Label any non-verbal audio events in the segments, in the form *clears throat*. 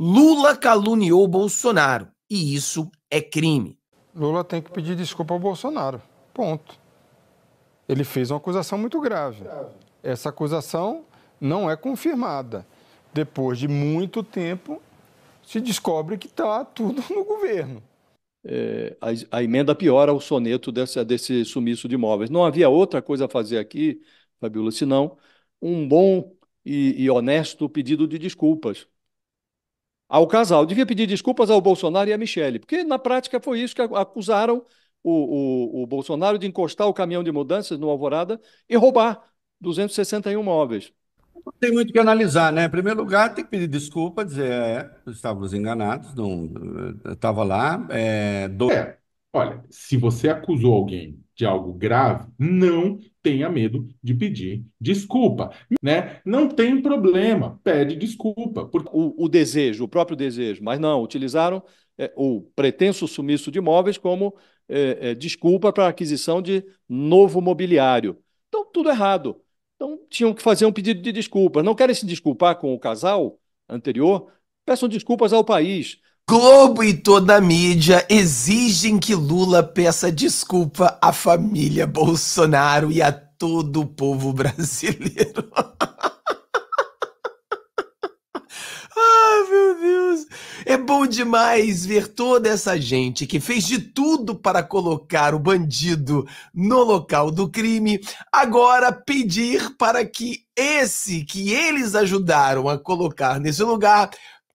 Lula caluniou Bolsonaro e isso é crime. Lula tem que pedir desculpa ao Bolsonaro. Ponto. Ele fez uma acusação muito grave. Essa acusação não é confirmada. Depois de muito tempo, se descobre que está tudo no governo. É, a, a, emenda piora o soneto desse, desse sumiço de imóveis. Não havia outra coisa a fazer aqui, Fabiola, senão um bom e, e honesto pedido de desculpas ao casal. Devia pedir desculpas ao Bolsonaro e à Michele, porque na prática foi isso que acusaram o, o, o Bolsonaro de encostar o caminhão de mudanças no Alvorada e roubar 261 móveis. Não tem muito que analisar, né? Em primeiro lugar, tem que pedir desculpa, dizer, é, estávamos enganados, não estava eh, lá. É, do... é, olha, se você acusou alguém de algo grave, não tenha medo de pedir desculpa, né? Não tem problema, pede desculpa. Porque... O, o desejo, o próprio desejo, mas não, utilizaram é, o pretenso sumiço de imóveis como é, é, desculpa para aquisição de novo mobiliário. Então, tudo errado. Então, tinham que fazer um pedido de desculpa. Não querem se desculpar com o casal anterior? Peçam desculpas ao país. Globo e toda a mídia exigem que Lula peça desculpa à família Bolsonaro e a todo o povo brasileiro. ah, *laughs* meu Deus! É bom demais ver toda essa gente que fez de tudo para colocar o bandido no local do crime, agora pedir para que esse que eles ajudaram a colocar nesse lugar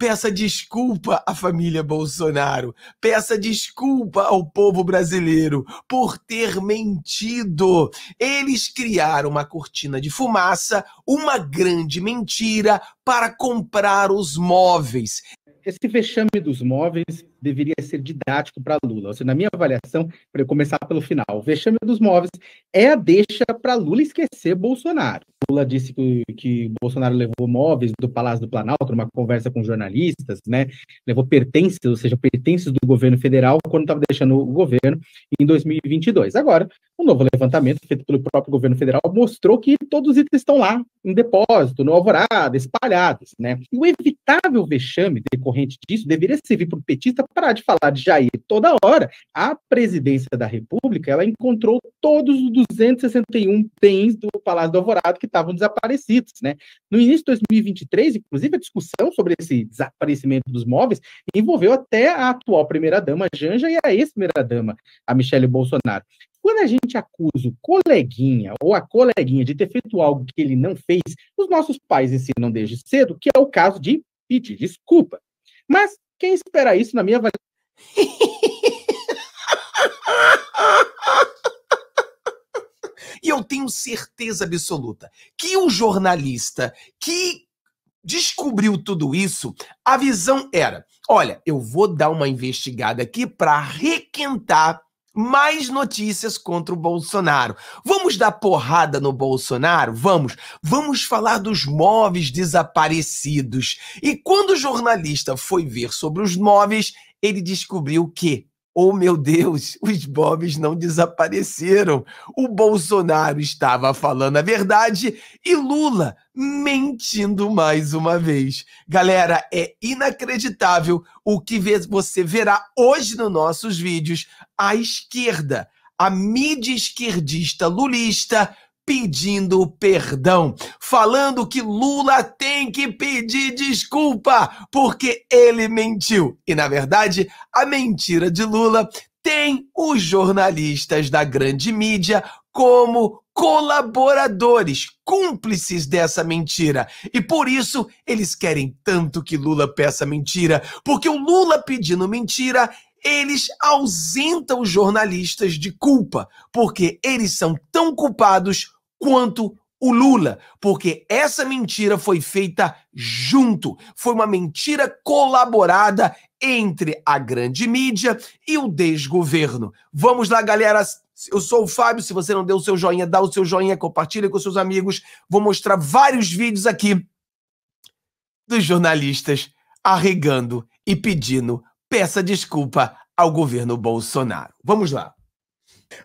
Peça desculpa à família Bolsonaro. Peça desculpa ao povo brasileiro por ter mentido. Eles criaram uma cortina de fumaça, uma grande mentira para comprar os móveis esse vexame dos móveis deveria ser didático para Lula. Ou seja, na minha avaliação, para eu começar pelo final, o vexame dos móveis é a deixa para Lula esquecer Bolsonaro. Lula disse que, que Bolsonaro levou móveis do Palácio do Planalto numa conversa com jornalistas, né? Levou pertences, ou seja, pertences do governo federal quando estava deixando o governo em 2022. Agora, um novo levantamento feito pelo próprio governo federal mostrou que todos os itens estão lá, em depósito, no alvorada, espalhados, né? E o evitável vexame decorrente disso deveria servir para o petista parar de falar de Jair toda hora. A presidência da República, ela encontrou todos os 261 bens do Palácio do Alvorada que estavam desaparecidos, né? No início de 2023, inclusive, a discussão sobre esse desaparecimento dos móveis envolveu até a atual primeira-dama Janja e a ex-primeira-dama, a Michele Bolsonaro. Quando a gente acusa o coleguinha ou a coleguinha de ter feito algo que ele não fez, os nossos pais ensinam desde cedo que é o caso de pedir desculpa. Mas quem espera isso na minha avaliação? e eu tenho certeza absoluta que o jornalista que descobriu tudo isso, a visão era: olha, eu vou dar uma investigada aqui para requentar mais notícias contra o Bolsonaro. Vamos dar porrada no Bolsonaro? Vamos. Vamos falar dos móveis desaparecidos. E quando o jornalista foi ver sobre os móveis, ele descobriu que Oh meu Deus, os bobs não desapareceram. O Bolsonaro estava falando a verdade e Lula mentindo mais uma vez. Galera, é inacreditável o que você verá hoje nos nossos vídeos. A esquerda, a mídia esquerdista lulista, pedindo perdão, falando que Lula tem que pedir desculpa porque ele mentiu. E na verdade, a mentira de Lula tem os jornalistas da grande mídia como colaboradores, cúmplices dessa mentira. E por isso eles querem tanto que Lula peça mentira, porque o Lula pedindo mentira eles ausentam os jornalistas de culpa, porque eles são tão culpados quanto o Lula, porque essa mentira foi feita junto, foi uma mentira colaborada entre a grande mídia e o desgoverno. Vamos lá, galera. Eu sou o Fábio. Se você não deu o seu joinha, dá o seu joinha, compartilha com seus amigos. Vou mostrar vários vídeos aqui dos jornalistas arregando e pedindo peça desculpa ao governo Bolsonaro. Vamos lá.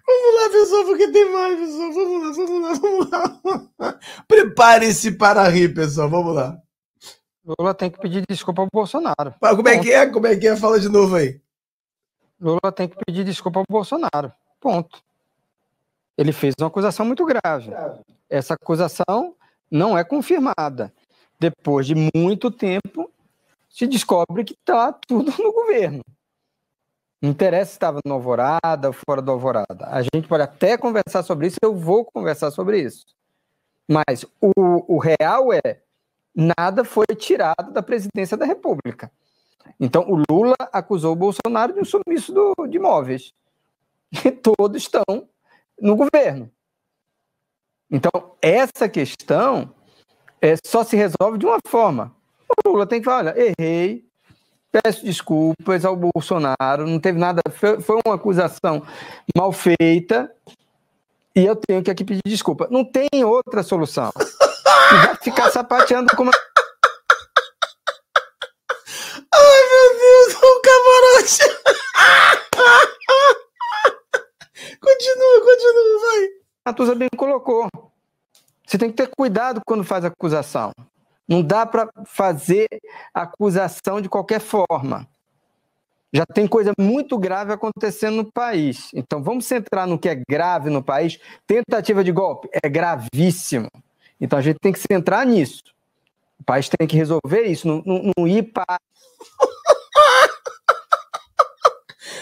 Vamos lá, pessoal, porque tem mais, pessoal. Vamos lá, vamos lá, vamos lá. Prepare-se para rir, pessoal. Vamos lá. Lula tem que pedir desculpa ao Bolsonaro. Mas como é que é? Como é que é? Fala de novo aí. Lula tem que pedir desculpa ao Bolsonaro. Ponto. Ele fez uma acusação muito grave. Essa acusação não é confirmada. Depois de muito tempo, se descobre que está tudo no governo. Não interessa se estava no Alvorada ou fora do Alvorada. A gente pode até conversar sobre isso, eu vou conversar sobre isso. Mas o, o real é: nada foi tirado da presidência da República. Então, o Lula acusou o Bolsonaro de um sumiço do, de imóveis. *laughs* E todos estão no governo. Então, essa questão é, só se resolve de uma forma: Lula tem que falar: olha, errei, peço desculpas ao Bolsonaro, não teve nada, foi uma acusação mal feita e eu tenho que aqui pedir desculpa. Não tem outra solução. vai ficar sapateando como. Ai, meu Deus, o camarote! continua, continua, vai. A Tusa bem colocou. Você tem que ter cuidado quando faz acusação. Não dá para fazer acusação de qualquer forma. Já tem coisa muito grave acontecendo no país. Então vamos centrar no que é grave no país. Tentativa de golpe é gravíssimo. Então a gente tem que centrar nisso. O país tem que resolver isso, não, ir para. *laughs*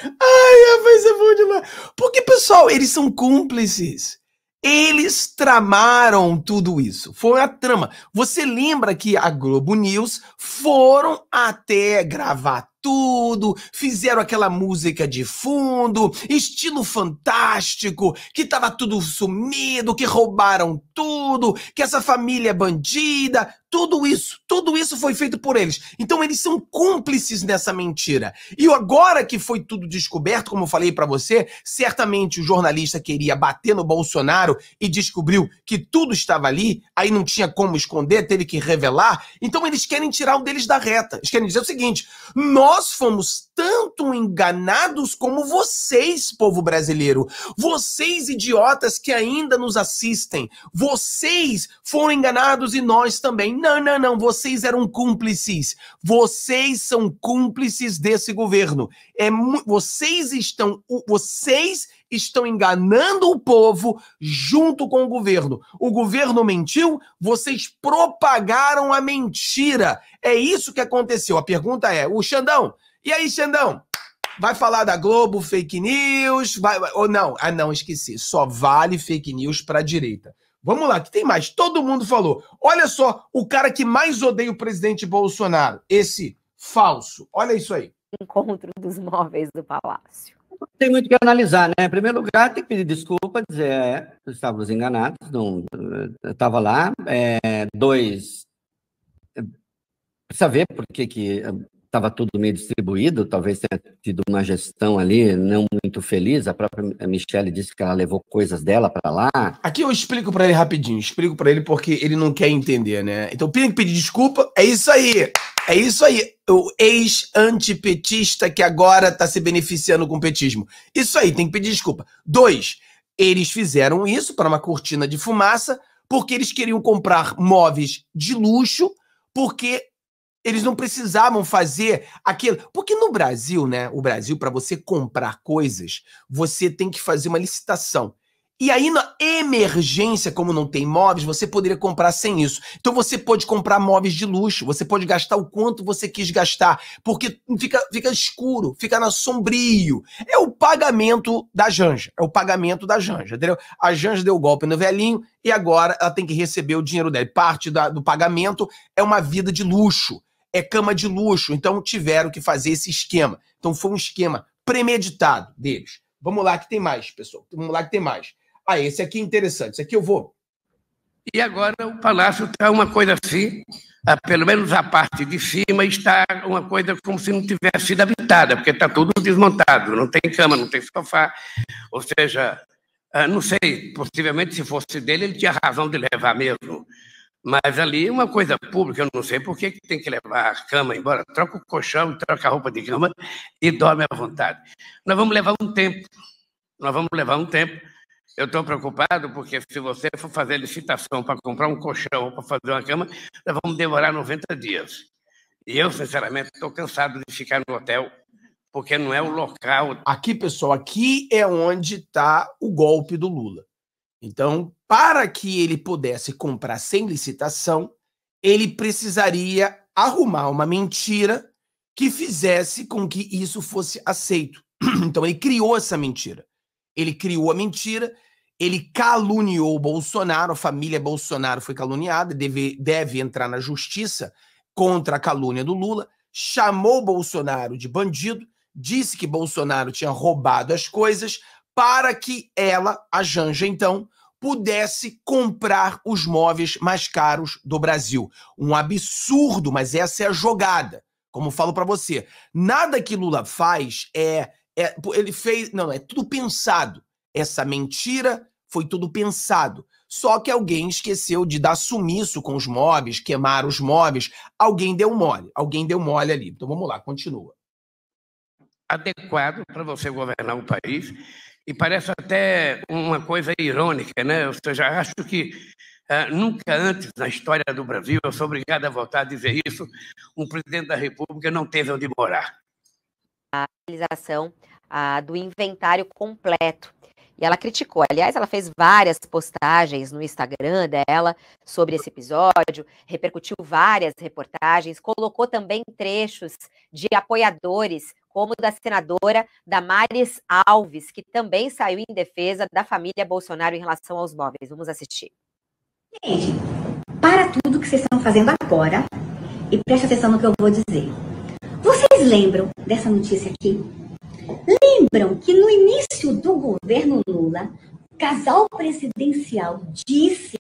Ai, vai é bom demais. Porque, pessoal, eles são cúmplices. Eles tramaram tudo isso. Foi a trama. Você lembra que a Globo News foram até gravar tudo, fizeram aquela música de fundo, estilo fantástico, que tava tudo sumido, que roubaram tudo, que essa família é bandida, tudo isso, tudo isso foi feito por eles. Então eles são cúmplices dessa mentira. E agora que foi tudo descoberto, como eu falei para você, certamente o jornalista queria bater no Bolsonaro e descobriu que tudo estava ali, aí não tinha como esconder, teve que revelar. Então eles querem tirar um deles da reta. Eles querem dizer o seguinte: nós fomos tanto enganados como vocês, povo brasileiro. Vocês, idiotas que ainda nos assistem. Vocês foram enganados e nós também não, não, não, vocês eram cúmplices. Vocês são cúmplices desse governo. É, vocês estão, vocês estão enganando o povo junto com o governo. O governo mentiu, vocês propagaram a mentira. É isso que aconteceu. A pergunta é, o Xandão, e aí, Xandão? Vai falar da Globo, fake news, vai, ou não? Ah, não, esqueci. Só vale fake news para a direita. Vamos lá, que tem mais. Todo mundo falou. Olha só, o cara que mais odeia o presidente Bolsonaro, esse falso. Olha isso aí. Encontro dos móveis do palácio. Tem muito que analisar, né? Em primeiro lugar, tem que pedir desculpa, dizer, é, estávamos enganados, não estava lá. É, dois, precisa ver por que que estava tudo meio distribuído, talvez tenha tido uma gestão ali não muito feliz. A própria Michelle disse que ela levou coisas dela para lá. Aqui eu explico para ele rapidinho, explico para ele porque ele não quer entender, né? Então tem que pedir desculpa, é isso aí. É isso aí, o ex-antipetista que agora está se beneficiando com o petismo. Isso aí, tem que pedir desculpa. Dois, eles fizeram isso para uma cortina de fumaça porque eles queriam comprar móveis de luxo, porque eles não precisavam fazer aquilo. Porque no Brasil, né? O Brasil, para você comprar coisas, você tem que fazer uma licitação. E aí, na emergência, como não tem móveis, você poderia comprar sem isso. Então você pode comprar móveis de luxo, você pode gastar o quanto você quis gastar, porque fica, fica escuro, fica na sombrio. É o pagamento da Janja. É o pagamento da Janja, entendeu? A Janja deu o golpe no velhinho e agora ela tem que receber o dinheiro dela. Parte da, do pagamento é uma vida de luxo é cama de luxo, então tiveram que fazer esse esquema. Então foi um esquema premeditado deles. Vamos lá que tem mais, pessoal. Vamos lá que tem mais. Ah, esse aqui é interessante. Esse aqui eu vou. E agora o palácio está uma coisa assim, ah, pelo menos a parte de cima está uma coisa como se não tivesse sido habitada, porque está tudo desmontado, não tem cama, não tem sofá. Ou seja, ah, não sei, possivelmente se fosse dele, ele tinha razão de levar mesmo. Mas ali é uma coisa pública, eu não sei por que, que tem que levar a cama embora. Troca o colchão, troca a roupa de cama e dorme à vontade. Nós vamos levar um tempo. Nós vamos levar um tempo. Eu estou preocupado porque se você for fazer licitação para comprar um colchão ou para fazer uma cama, nós vamos demorar 90 dias. E eu, sinceramente, estou cansado de ficar no hotel porque não é o local. Aqui, pessoal, aqui é onde está o golpe do Lula. Então, para que ele pudesse comprar sem licitação, ele precisaria arrumar uma mentira que fizesse com que isso fosse aceito. *clears throat* Então, ele criou essa mentira. Ele criou a mentira, ele caluniou Bolsonaro, a família Bolsonaro foi caluniada, deve, deve entrar na justiça contra a calúnia do Lula, chamou Bolsonaro de bandido, disse que Bolsonaro tinha roubado as coisas, para que ela, a Janja, então, pudesse comprar os móveis mais caros do Brasil. Um absurdo, mas essa é a jogada. Como falo para você, nada que Lula faz é, é ele fez, não, é tudo pensado. Essa mentira foi tudo pensado. Só que alguém esqueceu de dar sumiço com os móveis, queimar os móveis. Alguém deu mole, alguém deu mole ali. Então vamos lá, continua. Adequado para você governar o país e parece até uma coisa irônica, né? Ou seja, acho que é, nunca antes na história do Brasil, eu sou obrigado a voltar a dizer isso, um presidente da República não teve onde morar. A realização do inventário completo. E ela criticou. Aliás, ela fez várias postagens no Instagram dela sobre esse episódio, repercutiu várias reportagens, colocou também trechos de apoiadores como da senadora Damares Alves, que também saiu em defesa da família Bolsonaro em relação aos móveis. Vamos assistir. Gente, para tudo que vocês estão fazendo agora e preste atenção no que eu vou dizer. Vocês lembram dessa notícia aqui? Lembram que no início do governo Lula, o casal presidencial disse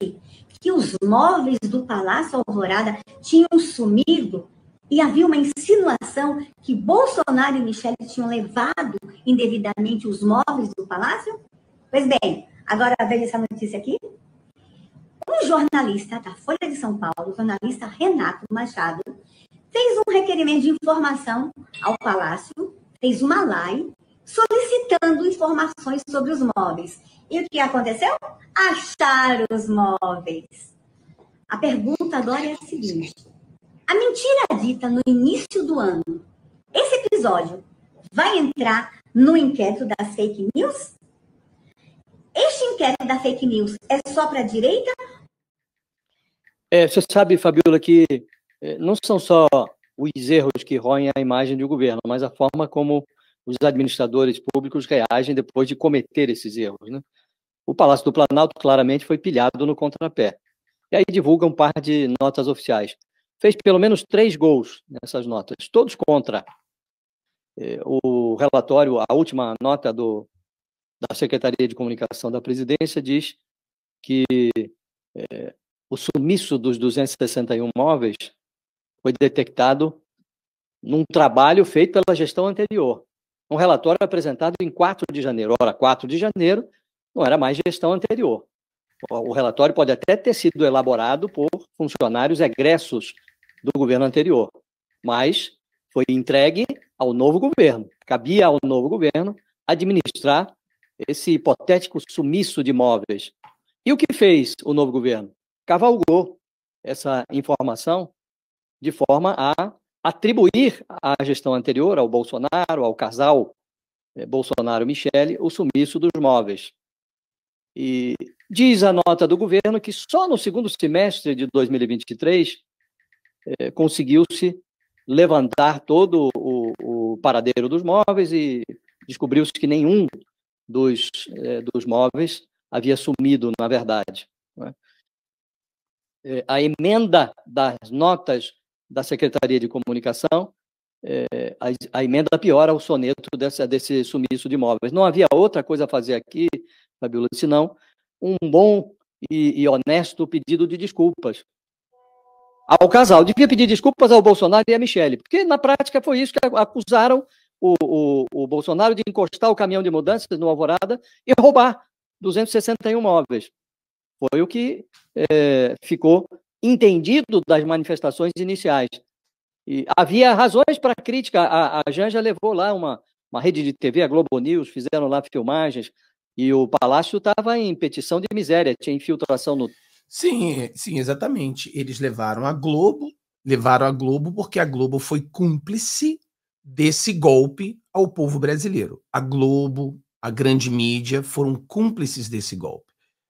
que os móveis do Palácio Alvorada tinham sumido e havia uma insinuação que Bolsonaro e Michele tinham levado indevidamente os móveis do palácio? Pois bem, agora veja essa notícia aqui. Um jornalista da Folha de São Paulo, o jornalista Renato Machado, fez um requerimento de informação ao palácio, fez uma live solicitando informações sobre os móveis. E o que aconteceu? Achar os móveis. A pergunta agora é a seguinte: a mentira dita no início do ano. Esse episódio vai entrar no inquérito das fake news? Este inquérito da fake news é só para a direita? É, você sabe, Fabiola, que é, não são só os erros que roem a imagem do governo, mas a forma como os administradores públicos reagem depois de cometer esses erros. Né? O Palácio do Planalto claramente foi pilhado no contrapé. E aí divulga um par de notas oficiais fez pelo menos três gols nessas notas, todos contra. É, o relatório, a última nota do, da Secretaria de Comunicação da Presidência diz que é, o sumiço dos 261 móveis foi detectado num trabalho feito pela gestão anterior. Um relatório apresentado em 4 de janeiro. Ora, 4 de janeiro não era mais gestão anterior. O relatório pode até ter sido elaborado por funcionários egressos do governo anterior, mas foi entregue ao novo governo. Cabia ao novo governo administrar esse hipotético sumiço de imóveis. E o que fez o novo governo? Cavalgou essa informação de forma a atribuir à gestão anterior, ao Bolsonaro, ao casal eh, Bolsonaro-Michele, o sumiço dos móveis. E diz a nota do governo que só no segundo semestre de 2023 eh, conseguiu-se levantar todo o, o, paradeiro dos móveis e descobriu-se que nenhum dos, eh, dos móveis havia sumido, na verdade. Né? a emenda das notas da Secretaria de Comunicação, a, a, emenda piora o soneto desse, desse sumiço de móveis. Não havia outra coisa a fazer aqui, Fabiola, senão um bom e, e, honesto pedido de desculpas ao casal. Devia pedir desculpas ao Bolsonaro e à Michelle, porque na prática foi isso que acusaram o, o, o Bolsonaro de encostar o caminhão de mudanças no Alvorada e roubar 261 móveis. Foi o que é, ficou entendido das manifestações iniciais. E havia razões para crítica. A, a Janja levou lá uma, uma rede de TV, a Globo News, fizeram lá filmagens, e o Palácio estava em petição de miséria, tinha infiltração no Sim, é, sim, exatamente. Eles levaram a Globo, levaram a Globo porque a Globo foi cúmplice desse golpe ao povo brasileiro. A Globo, a grande mídia foram cúmplices desse golpe.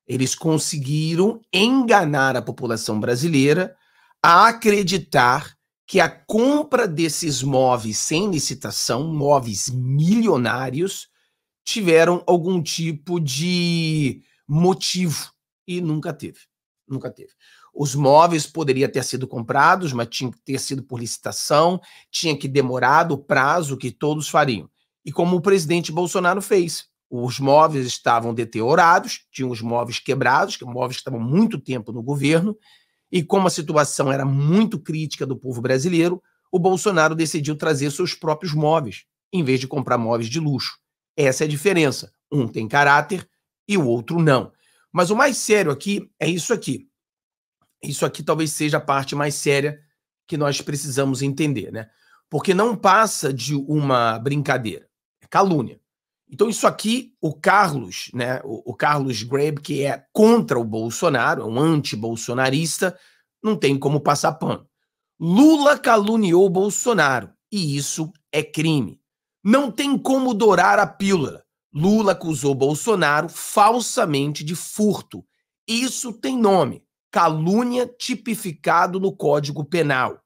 Eles conseguiram enganar a população brasileira a acreditar que a compra desses móveis sem licitação, móveis milionários, tiveram algum tipo de motivo e nunca teve. Nunca teve. Os móveis poderiam ter sido comprados, mas tinha que ter sido por licitação, tinha que demorar o prazo que todos fariam. E como o presidente Bolsonaro fez, os móveis estavam deteriorados, tinham os móveis quebrados, que móveis estavam muito tempo no governo, e como a situação era muito crítica do povo brasileiro, o Bolsonaro decidiu trazer seus próprios móveis, em vez de comprar móveis de luxo. Essa é a diferença. Um tem caráter e o outro não. Mas o mais sério aqui é isso aqui. Isso aqui talvez seja a parte mais séria que nós precisamos entender, né? Porque não passa de uma brincadeira, é calúnia. Então isso aqui, o Carlos, né, o, o Carlos Grebe que é contra o Bolsonaro, é um anti-bolsonarista, não tem como passar pano. Lula caluniou Bolsonaro e isso é crime. Não tem como dourar a pílula. Lula acusou Bolsonaro falsamente de furto. Isso tem nome: calúnia tipificado no Código Penal.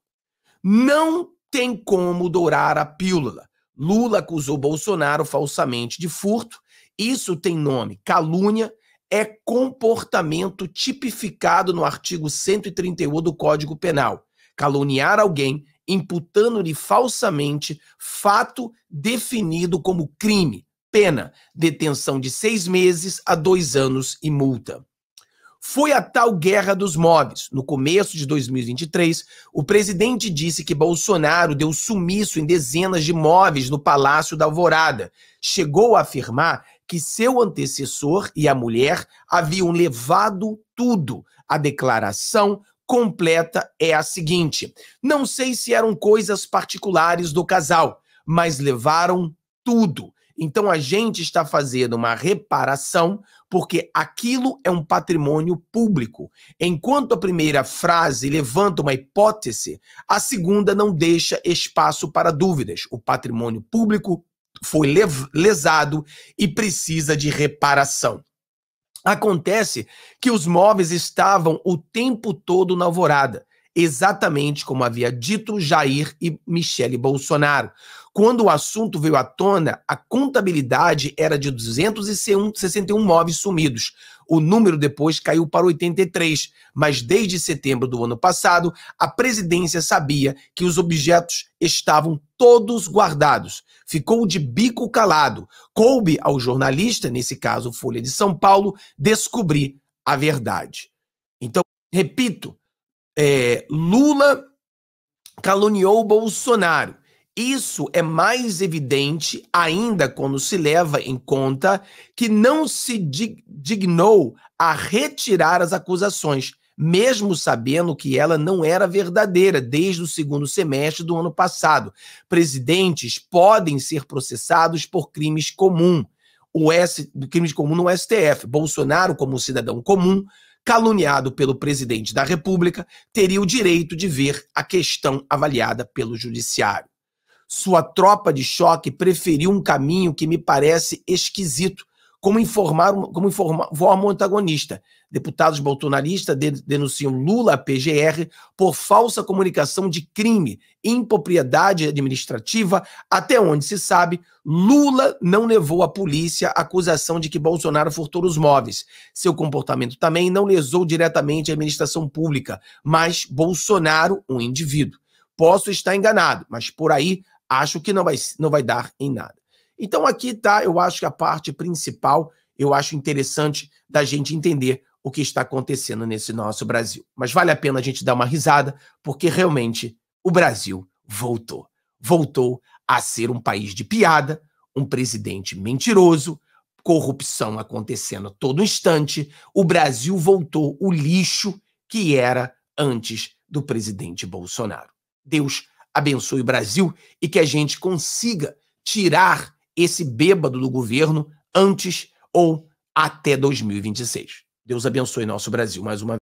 Não tem como dourar a pílula. Lula acusou Bolsonaro falsamente de furto. Isso tem nome: calúnia é comportamento tipificado no artigo 131 do Código Penal. Caluniar alguém imputando-lhe falsamente fato definido como crime, Pena: detenção de seis meses a dois anos e multa. Foi a tal guerra dos móveis. No começo de 2023, o presidente disse que Bolsonaro deu sumiço em dezenas de móveis no Palácio da Alvorada. Chegou a afirmar que seu antecessor e a mulher haviam levado tudo. A declaração completa é a seguinte: Não sei se eram coisas particulares do casal, mas levaram tudo. Então a gente está fazendo uma reparação porque aquilo é um patrimônio público. Enquanto a primeira frase levanta uma hipótese, a segunda não deixa espaço para dúvidas. O patrimônio público foi lesado e precisa de reparação. Acontece que os móveis estavam o tempo todo na alvorada exatamente como havia dito Jair e Michele Bolsonaro. Quando o assunto veio à tona, a contabilidade era de 261 móveis sumidos. O número depois caiu para 83, mas desde setembro do ano passado, a presidência sabia que os objetos estavam todos guardados. Ficou de bico calado. Coube ao jornalista, nesse caso Folha de São Paulo, descobrir a verdade. Então, repito, é, Lula caluniou Bolsonaro. Isso é mais evidente ainda quando se leva em conta que não se dignou a retirar as acusações, mesmo sabendo que ela não era verdadeira desde o segundo semestre do ano passado. Presidentes podem ser processados por crimes comuns. O S, crimes comum no STF. Bolsonaro, como cidadão comum, caluniado pelo presidente da República, teria o direito de ver a questão avaliada pelo judiciário. Sua tropa de choque preferiu um caminho que me parece esquisito, como informar como informar o antagonista. Deputados bolsonaristas denunciam Lula PGR por falsa comunicação de crime, impropriedade administrativa. Até onde se sabe, Lula não levou à polícia a acusação de que Bolsonaro furtou os móveis. Seu comportamento também não lesou diretamente a administração pública, mas Bolsonaro, um indivíduo. Posso estar enganado, mas por aí acho que não vai, não vai dar em nada. Então aqui tá, eu acho que a parte principal, eu acho interessante da gente entender o que está acontecendo nesse nosso Brasil. Mas vale a pena a gente dar uma risada, porque realmente o Brasil voltou. Voltou a ser um país de piada, um presidente mentiroso, corrupção acontecendo a todo instante. O Brasil voltou o lixo que era antes do presidente Bolsonaro. Deus abençoe o Brasil e que a gente consiga tirar esse bêbado do governo antes ou até 2026. Deus abençoe nosso Brasil mais uma vez.